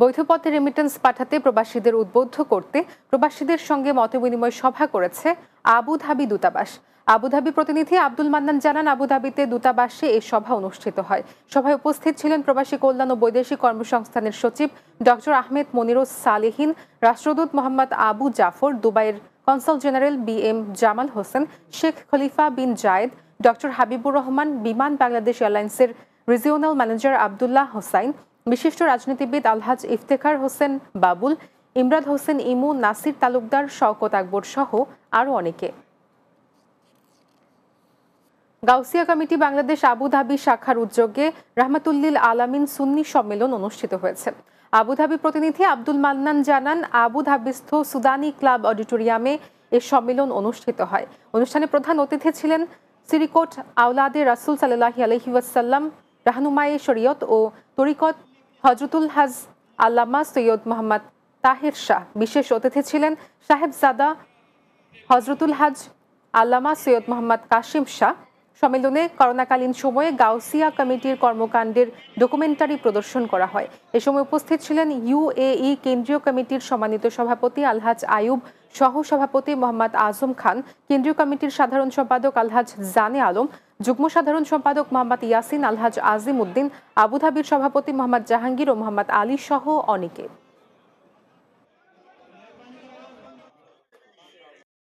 বৈধপথে remittance পাঠাতে প্রবাসীদের উদ্বুদ্ধ করতে প্রবাসীদের সঙ্গে মতবিনিময় সভা করেছে আবুধাবি দূতাবাস আবুধাবি প্রতিনিধি আব্দুল মান্নান জানান আবুধাবিতে দূতাবাসে এই সভা অনুষ্ঠিত হয় সভায় উপস্থিত ছিলেন প্রবাসী কল্যাণ ও বৈদেশিক কর্মসংস্থানের সচিব ডক্টর আহমেদ মনিরুজ সালেহীন রাষ্ট্রদূত মোহাম্মদ আবু জাফর দুবাইয়ের consul general B M Jamal Hossain Sheikh Khalifa bin Zayed doctor Habibur Rahman Biman Bangladesh এয়ারলাইন্সের রিজিওনাল ম্যানেজার আবদুল্লাহ হোসাইন বিশিষ্ট রাজনীতিবিদ আলহাজ ইফতেখার হোসেন বাবুল ইমরাদ হোসেন ইমু নাসির তালুকদার শওকত আকবর সহ আরও অনেকে গাউসিয়া কমিটি বাংলাদেশ আবুধাবি শাখার উদ্যোগে রাহমাতুল্লিল আলামিন সুন্নি সম্মেলন অনুষ্ঠিত হয়েছে আবুধাবি প্রতিনিধি আব্দুল মান্নান জানান আবুধাবিস্থ সুদানি ক্লাব অডিটোরিয়ামে এ সম্মেলন অনুষ্ঠিত হয় অনুষ্ঠানে প্রধান অতিথি ছিলেন সিরিকোট আওলাদে রাসুল সাল্লাহি আলহিউসাল্লাম রাহনুমায়ে শরীয়ত ও তরিকত হজরতুল হাজ আল্লামা সৈয়দ মোহাম্মদ তাহের শাহ বিশেষ অতিথি ছিলেন সাহেবজাদা হজরতুল হাজ আল্লামা সৈয়দ মোহাম্মদ কাশিম শাহ সম্মেলনে করোনাকালীন সময়ে গাউসিয়া কমিটির কর্মকাণ্ডের ডকুমেন্টারি প্রদর্শন করা হয় এ সময় উপস্থিত ছিলেন ইউএই কেন্দ্রীয় কমিটির সম্মানিত সভাপতি আলহাজ আয়ুব সহ সভাপতি মোহাম্মদ আজম খান কেন্দ্রীয় কমিটির সাধারণ সম্পাদক আলহাজ জানে আলম যুগ্ম সাধারণ সম্পাদক মোহাম্মদ ইয়াসিন আলহাজ আজিম উদ্দিন আবুধাবির সভাপতি মোহাম্মদ জাহাঙ্গীর ও মোহাম্মদ আলী সহ অনেকে